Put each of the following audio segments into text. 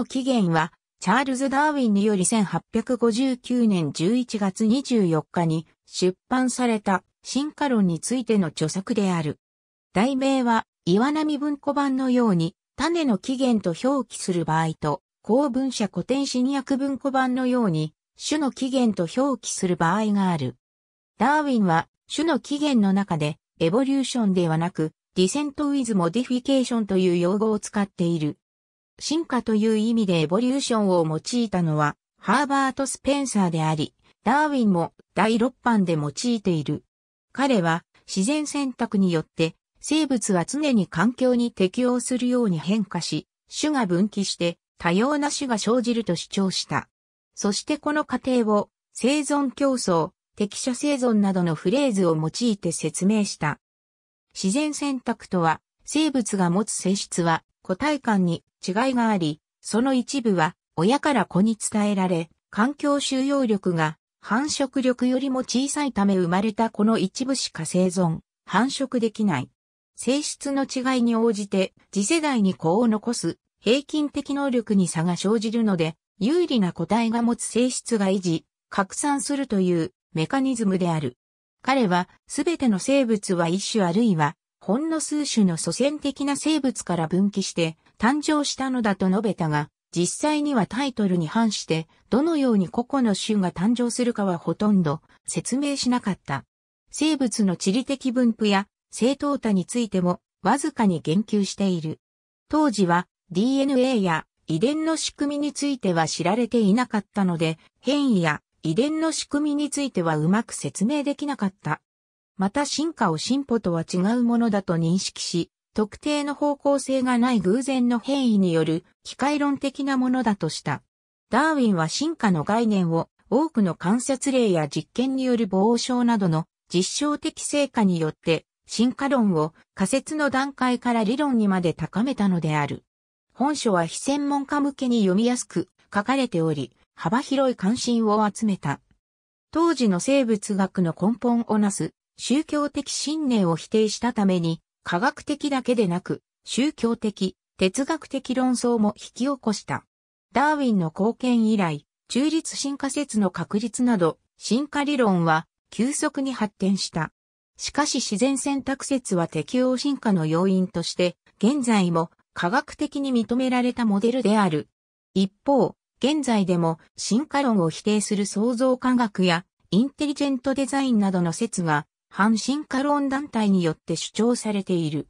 の起源は、チャールズ・ダーウィンにより1859年11月24日に出版された進化論についての著作である。題名は岩波文庫版のように種の起源と表記する場合と、公文社古典新訳文庫版のように種の起源と表記する場合がある。ダーウィンは種の起源の中でエボリューションではなくディセントウィズモディフィケーションという用語を使っている。進化という意味でエボリューションを用いたのは、ハーバート・スペンサーであり、ダーウィンも第6版で用いている。彼は自然選択によって生物は常に環境に適応するように変化し、種が分岐して多様な種が生じると主張した。そしてこの過程を生存競争、適者生存などのフレーズを用いて説明した。自然選択とは、生物が持つ性質は個体間に違いがあり、その一部は親から子に伝えられ、環境収容力が繁殖力よりも小さいため生まれたこの一部しか生存、繁殖できない。性質の違いに応じて次世代に子を残す平均的能力に差が生じるので、有利な個体が持つ性質が維持、拡散するというメカニズムである。彼はすべての生物は一種あるいはほんの数種の祖先的な生物から分岐して誕生したのだと述べたが、実際にはタイトルに反して、どのように個々の種が誕生するかはほとんど説明しなかった。生物の地理的分布や正当多についてもわずかに言及している。当時は DNA や遺伝の仕組みについては知られていなかったので、変異や遺伝の仕組みについてはうまく説明できなかった。また進化を進歩とは違うものだと認識し、特定の方向性がない偶然の変異による機械論的なものだとした。ダーウィンは進化の概念を多くの観察例や実験による防症などの実証的成果によって進化論を仮説の段階から理論にまで高めたのである。本書は非専門家向けに読みやすく書かれており、幅広い関心を集めた。当時の生物学の根本をなす宗教的信念を否定したために、科学的だけでなく、宗教的、哲学的論争も引き起こした。ダーウィンの貢献以来、中立進化説の確立など、進化理論は急速に発展した。しかし自然選択説は適応進化の要因として、現在も科学的に認められたモデルである。一方、現在でも進化論を否定する創造科学やインテリジェントデザインなどの説が反進化論団体によって主張されている。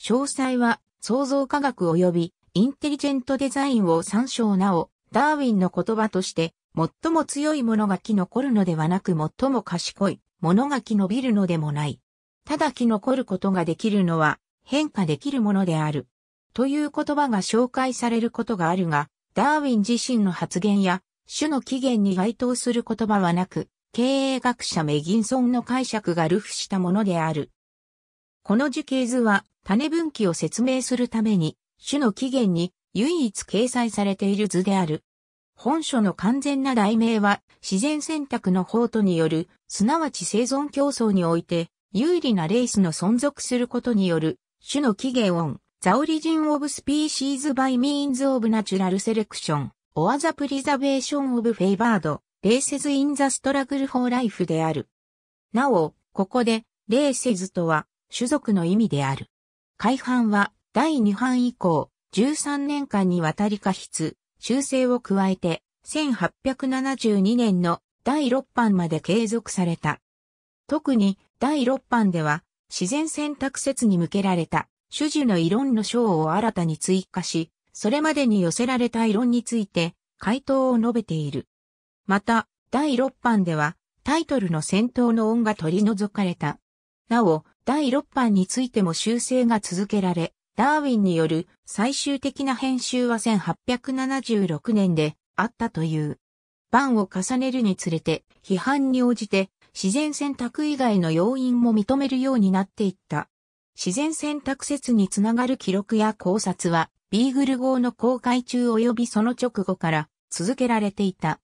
詳細は創造科学及びインテリジェントデザインを参照なお、ダーウィンの言葉として、最も強いものが木残るのではなく最も賢いものが木伸びるのでもない。ただ木残ることができるのは変化できるものである。という言葉が紹介されることがあるが、ダーウィン自身の発言や種の起源に該当する言葉はなく、経営学者メギンソンの解釈がルフしたものである。この樹形図は種分岐を説明するために、種の起源に唯一掲載されている図である。本書の完全な題名は自然選択の法とによる、すなわち生存競争において、有利なレースの存続することによる、種の起源音、ザオリジンオブスピーシーズバイミーンズオブナチュラルセレクション、オアザプリザベーションオブフェイバード、レーセズ・イン・ザ・ストラグル・フォー・ライフである。なお、ここで、レーセズとは、種族の意味である。改版は、第2版以降、13年間にわたり過筆、修正を加えて、1872年の第6版まで継続された。特に、第6版では、自然選択説に向けられた、種樹の異論の章を新たに追加し、それまでに寄せられた異論について、回答を述べている。また、第6版では、タイトルの戦闘の音が取り除かれた。なお、第6版についても修正が続けられ、ダーウィンによる最終的な編集は1876年であったという。版を重ねるにつれて批判に応じて自然選択以外の要因も認めるようになっていった。自然選択説につながる記録や考察はビーグル号の公開中及びその直後から続けられていた。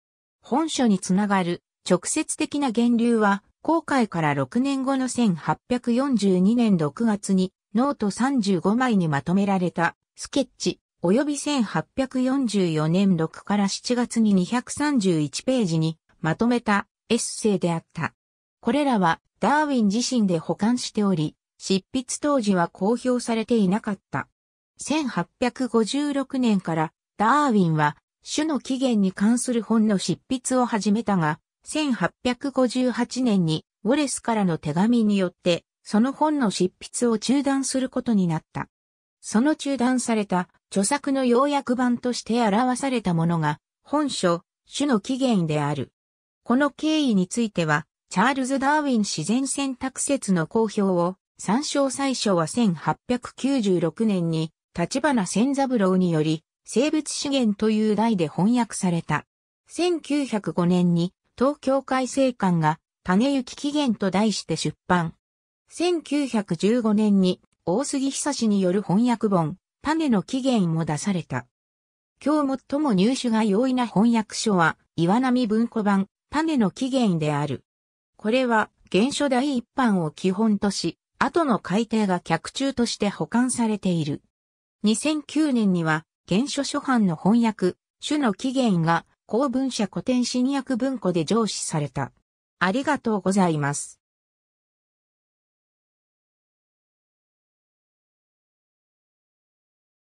本書につながる直接的な源流は、公開から6年後の1842年6月にノート35枚にまとめられたスケッチ、及び1844年6から7月に231ページにまとめたエッセイであった。これらはダーウィン自身で保管しており、執筆当時は公表されていなかった。1856年からダーウィンは種の起源に関する本の執筆を始めたが、1858年にウォレスからの手紙によって、その本の執筆を中断することになった。その中断された著作の要約版として表されたものが、本書、種の起源である。この経緯については、チャールズ・ダーウィン自然選択説の公表を、参照最初は1896年に、立花千三郎により、生物資源という題で翻訳された。1905年に東京改正館が種行き起源と題して出版。1915年に大杉久による翻訳本、種の起源も出された。今日最も入手が容易な翻訳書は岩波文庫版、種の起源である。これは原書第一版を基本とし、後の改訂が脚注として保管されている。2009年には原書書版の翻訳、種の起源が、公文社古典新訳文庫で上司された。ありがとうございます。